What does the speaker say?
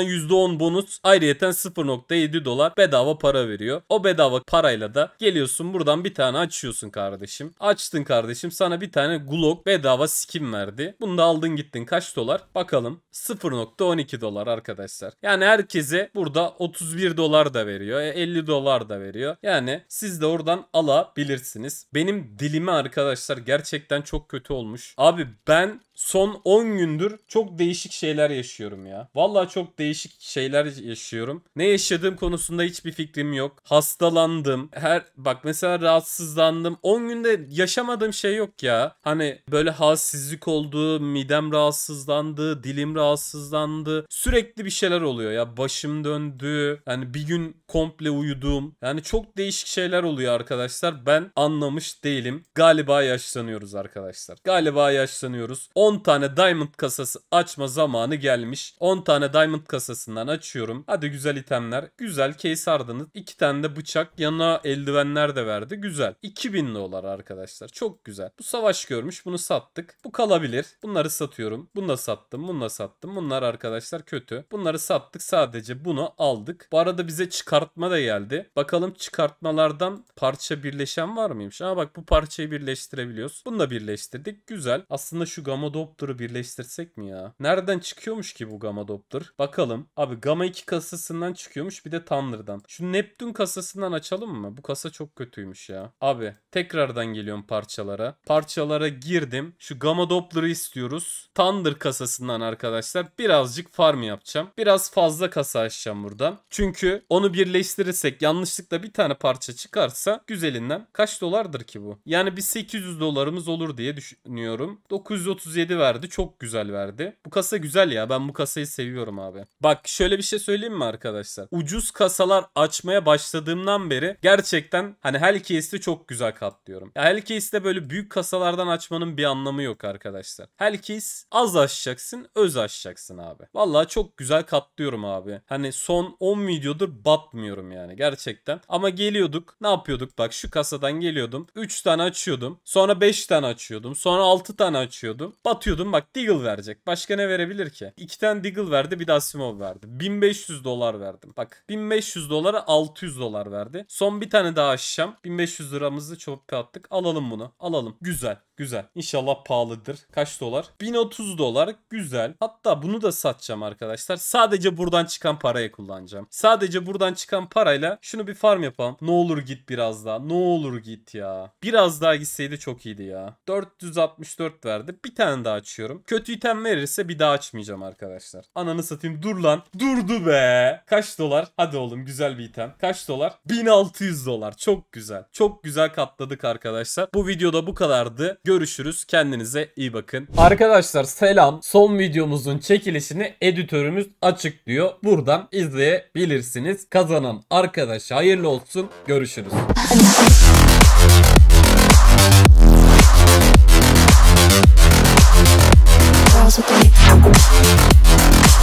sana %10 bonus ayrıyeten 0.7 dolar bedava para veriyor. O bedava parayla da geliyorsun buradan bir tane açıyorsun kardeşim. Açtın kardeşim sana bir tane Glock bedava skin verdi. Bunu da aldın gittin kaç dolar? Bakalım 0.12 dolar arkadaşlar. Yani herkese burada 31 dolar da veriyor. 50 e, dolar da veriyor. Yani siz de oradan alabilirsiniz. Benim dilime arkadaşlar gerçekten çok kötü olmuş. Abi ben son 10 gündür çok değişik şeyler yaşıyorum ya. Vallahi çok değişik şeyler yaşıyorum. Ne yaşadığım konusunda hiçbir fikrim yok. Hastalandım. Her bak mesela rahatsızlandım. 10 günde yaşamadığım şey yok ya. Hani böyle halsizlik oldu, midem rahatsızlandı, dilim rahatsızlandı. Sürekli bir şeyler oluyor ya. Başım döndü. Hani bir gün komple uyudum. Yani çok değişik şeyler oluyor arkadaşlar. Ben anlamış değilim. Galiba yaşlanıyoruz arkadaşlar. Galiba yaşlanıyoruz. 10 10 tane diamond kasası açma zamanı gelmiş. 10 tane diamond kasasından açıyorum. Hadi güzel itemler. Güzel case ardınız. 2 tane de bıçak. Yanına eldivenler de verdi. Güzel. 2000 dolar arkadaşlar. Çok güzel. Bu savaş görmüş. Bunu sattık. Bu kalabilir. Bunları satıyorum. Bunu da sattım. Bunu da sattım. Bunlar arkadaşlar kötü. Bunları sattık. Sadece bunu aldık. Bu arada bize çıkartma da geldi. Bakalım çıkartmalardan parça birleşen var mıymış? Aa bak bu parçayı birleştirebiliyoruz. Bunu da birleştirdik. Güzel. Aslında şu Gamodo Adopter'ı birleştirsek mi ya? Nereden çıkıyormuş ki bu Gamma Adopter? Bakalım. Abi Gamma 2 kasasından çıkıyormuş bir de Thunder'dan. Şu Neptün kasasından açalım mı? Bu kasa çok kötüymüş ya. Abi tekrardan geliyorum parçalara. Parçalara girdim. Şu Gamma Doppler'ı istiyoruz. Thunder kasasından arkadaşlar birazcık farm yapacağım. Biraz fazla kasa açacağım buradan. Çünkü onu birleştirirsek yanlışlıkla bir tane parça çıkarsa güzelinden kaç dolardır ki bu? Yani bir 800 dolarımız olur diye düşünüyorum. 937 137 verdi. Çok güzel verdi. Bu kasa güzel ya. Ben bu kasayı seviyorum abi. Bak şöyle bir şey söyleyeyim mi arkadaşlar? Ucuz kasalar açmaya başladığımdan beri gerçekten hani Hellcase'i çok güzel katlıyorum. Ya Hellcase'de böyle büyük kasalardan açmanın bir anlamı yok arkadaşlar. Hellcase az açacaksın, öz açacaksın abi. Vallahi çok güzel katlıyorum abi. Hani son 10 videodur batmıyorum yani gerçekten. Ama geliyorduk. Ne yapıyorduk? Bak şu kasadan geliyordum. 3 tane açıyordum. Sonra 5 tane açıyordum. Sonra 6 tane açıyordum. Atıyordum, bak Deagle verecek. Başka ne verebilir ki? İki tane Deagle verdi bir de Asimov verdi. 1500 dolar verdim. Bak 1500 dolara 600 dolar verdi. Son bir tane daha aşacağım. 1500 liramızı çöpe attık. Alalım bunu. Alalım. Güzel. Güzel. İnşallah pahalıdır. Kaç dolar? 1030 dolar. Güzel. Hatta bunu da satacağım arkadaşlar. Sadece buradan çıkan parayı kullanacağım. Sadece buradan çıkan parayla şunu bir farm yapalım. Ne olur git biraz daha. Ne olur git ya. Biraz daha gitseydi çok iyiydi ya. 464 verdi. Bir tane daha açıyorum. Kötü item verirse bir daha açmayacağım arkadaşlar. Ananı satayım. Dur lan. Durdu be. Kaç dolar? Hadi oğlum güzel bir item. Kaç dolar? 1600 dolar. Çok güzel. Çok güzel katladık arkadaşlar. Bu videoda bu kadardı görüşürüz. Kendinize iyi bakın. Arkadaşlar selam. Son videomuzun çekilişini editörümüz açıklıyor. Buradan izleyebilirsiniz. Kazanan arkadaş hayırlı olsun. Görüşürüz.